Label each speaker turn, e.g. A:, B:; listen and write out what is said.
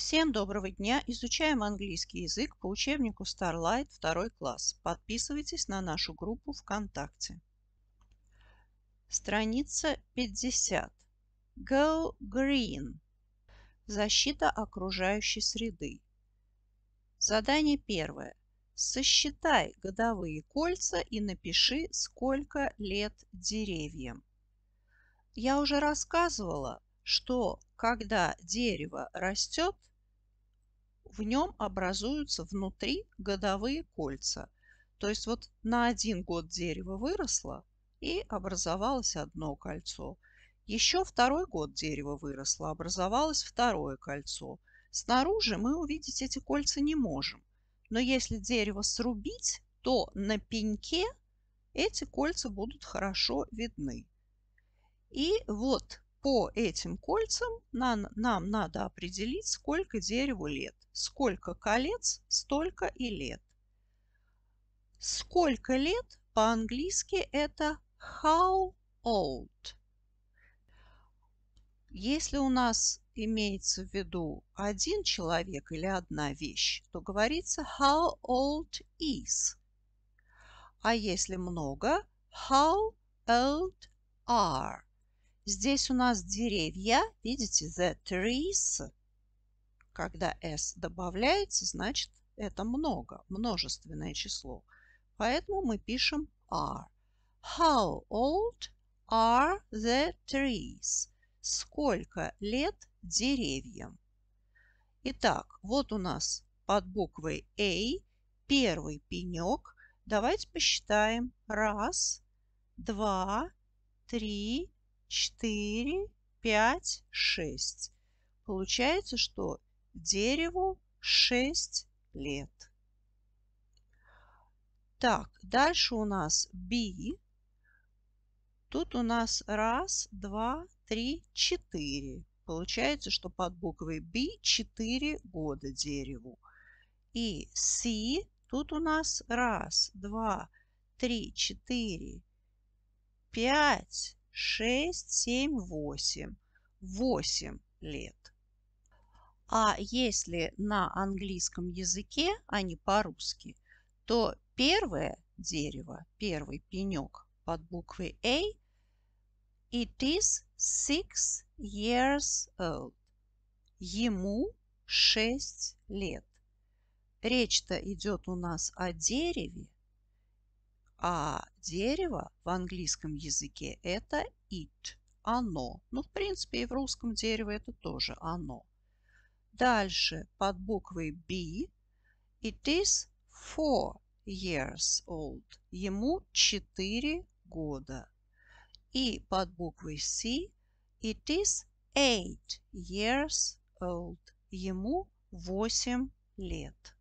A: Всем доброго дня! Изучаем английский язык по учебнику Starlight 2 класс. Подписывайтесь на нашу группу ВКонтакте. Страница 50. Go Green. Защита окружающей среды. Задание первое. Сосчитай годовые кольца и напиши, сколько лет деревьям. Я уже рассказывала что когда дерево растет, в нем образуются внутри годовые кольца. То есть вот на один год дерево выросло и образовалось одно кольцо. Еще второй год дерево выросло, образовалось второе кольцо. Снаружи мы увидеть эти кольца не можем. Но если дерево срубить, то на пеньке эти кольца будут хорошо видны. И вот по этим кольцам нам, нам надо определить, сколько дереву лет. Сколько колец, столько и лет. Сколько лет по-английски это how old. Если у нас имеется в виду один человек или одна вещь, то говорится how old is. А если много, how old are. Здесь у нас деревья, видите, the trees. Когда s добавляется, значит это много, множественное число. Поэтому мы пишем are. How old are the trees? Сколько лет деревьям? Итак, вот у нас под буквой A первый пенек. Давайте посчитаем. Раз, два, три, 4, 5, 6. Получается, что дереву 6 лет. Так, дальше у нас B. Тут у нас раз, два, три, четыре. Получается, что под буквой B 4 года дереву. И C тут у нас раз, два, три, четыре, пять, 6, 7, 8. 8 лет. А если на английском языке, а не по-русски, то первое дерево, первый пенек под буквой A – it is six years old. Ему 6 лет. Речь-то идет у нас о дереве, а дерево в английском языке это it, оно. Ну, в принципе, и в русском дерево это тоже оно. Дальше под буквой B it is four years old. Ему 4 года. И под буквой C it is eight years old. Ему 8 лет.